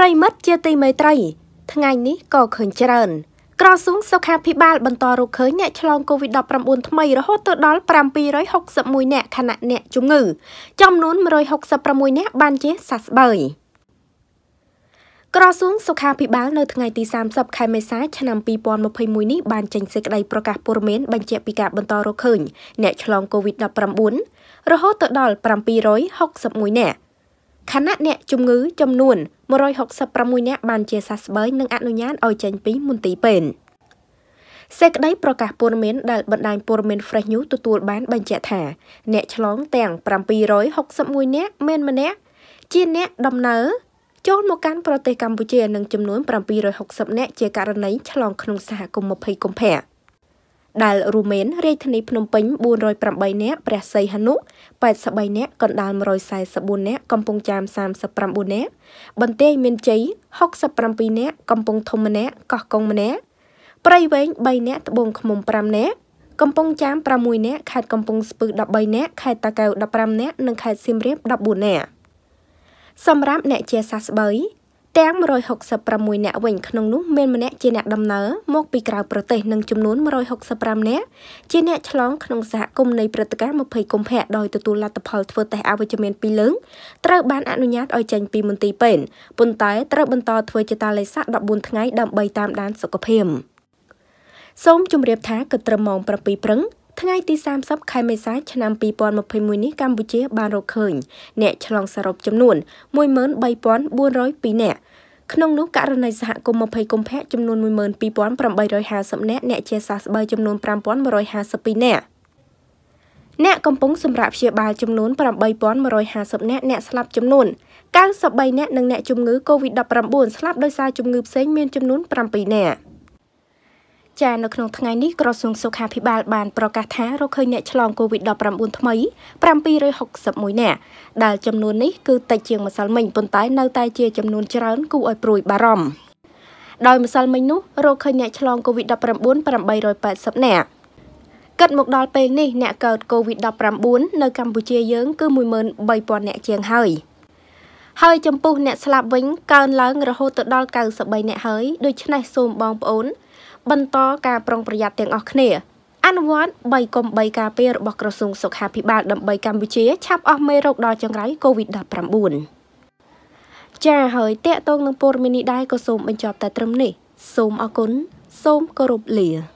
ប្រិមិត្តជាទីមេត្រី ថ្ងៃនេះក៏ឃើញច្រើនក្រសួងសុខាភិបាលបន្តរកឃើញអ្នកឆ្លង COVID-19 ថ្មីរហូតទៅដល់761អ្នកខណៈអ្នកជំងឺ ចំនួន166អ្នកបានជាសះស្បើយក្រសួងសុខាភិបាលនៅថ្ងៃទី30ខែមេសាឆ្នាំ2021នេះបានចេញសេចក្តីប្រកាសព័ត៌មានបញ្ជាក់ពីការបន្តរកឃើញអ្នកឆ្លង COVID-19 រហូតទៅដល់761អ្នកខណៈអ្នកជំងឺចំនួន166នាក់បានជាសះស្បើយនិងអនុញ្ញាតឲ្យចេញពីមន្ទីរពេទ្យសេចក្តីប្រកាសព័ត៌មានដែលបណ្ដាញព័ត៌មាន Fresh News ទទួលបាន បញ្ជាក់ថាអ្នកឆ្លងទាំង761នាក់មានម្នាក់ ជាអ្នកដំណើរចូលមកកាន់ប្រទេសកម្ពុជានឹងចំនួន760នាក់ជាករណីឆ្លងក្នុងសហគមន៍20កុម្ភៈដែលរូម៉េនរាជធានីភ្នំពេញ408នាក់ព្រះសីហនុ83នាក់កណ្ដាល144នាក់កំពង់ចាម39នាក់បន្ទាយមានជ័យ67នាក់កំពង់ធំម្នាក់កោះកុងម្នាក់ព្រៃវែង3នាក់ត្បូងឃ្មុំ5នាក់កំពង់ចាម6នាក់ខេត្តកំពង់ស្ពឺ13នាក់ខេត្តតាកែវ15នាក់និងខេត្តសៀមរាប14នាក់សម្រាប់អ្នកជាសះស្បើយទាំង166នាក់វិញក្នុងនោះមានម្នាក់ជាអ្នកដំណើរមកពីក្រៅប្រទេសនិងចំនួន165នាក់ជាអ្នកឆ្លងក្នុងសហគមន៍នៃព្រឹត្តិការណ៍20កុម្ភៈដោយទទួលលទ្ធផលធ្វើតេស្តអវិជ្ជមានពីរលើងត្រូវបានអនុញ្ញាតឲ្យចេញពីមន្ទីរពេទ្យប៉ុន្តែត្រូវបន្តធ្វើជាតាលេខសាក14ថ្ងៃដើម្បីតាមដានសុខភាពសូមជម្រាបថាគិតត្រឹមម៉ោង7ព្រឹកថ្ងៃទី30ខែមេសា ឆ្នាំ2021នេះកម្ពុជា បានរកឃើញ អ្នកឆ្លងសរុបចំនួន13402នាក់ក្នុងនោះករណីសហគមន៍20កុម្ភៈចំនួន12850នាក់អ្នកជាសះស្បើយចំនួន5152នាក់អ្នកកំពុងសម្រាប់ព្យាបាលចំនួន8150នាក់អ្នកស្លាប់ចំនួន93នាក់និងអ្នកជំងឺ Covid-19 ស្លាប់ដោយសារជំងឺផ្សេងមានចំនួន7នាក់ចានៅក្នុងថ្ងៃនេះក្រសួងសុខាភិបាលបានប្រកាសថារកឃើញអ្នកឆ្លង COVID-19 ថ្មី761នាក់ដែលចំនួននេះគឺតិចជាងម្សិលមិញប៉ុន្តែ នៅតែជា ចំនួនច្រើនគួរឲ្យព្រួយបារម្ភដោយម្សិលមិញនោះរកឃើញអ្នកឆ្លង COVID-19 880នាក់គិតមកដល់ពេលនេះអ្នកកើត COVID-19 នៅ កម្ពុជាយើងគឺ13000នាក់ជាងហើយហើយចំពោះអ្នកស្លាប់វិញកើនឡើងរហូតទៅដល់93អ្នកហើយដូច្នេះសូមបងប្អូនបន្តការប្រុងប្រយ័ត្នទាំងអស់គ្នា អនុវត្ត3កុំ3ការពាររបស់ក្រសួងសុខាភិបាលដើម្បីកម្ពុជាឆាប់អស់មេរោគដល់ចង្រៃ COVID-19 ចា៎ហើយតកតងនឹងព័ត៌មាននេះដែរក៏សូមបញ្ចប់តែត្រឹមនេះ សូមអរគុណសូមគោរពលា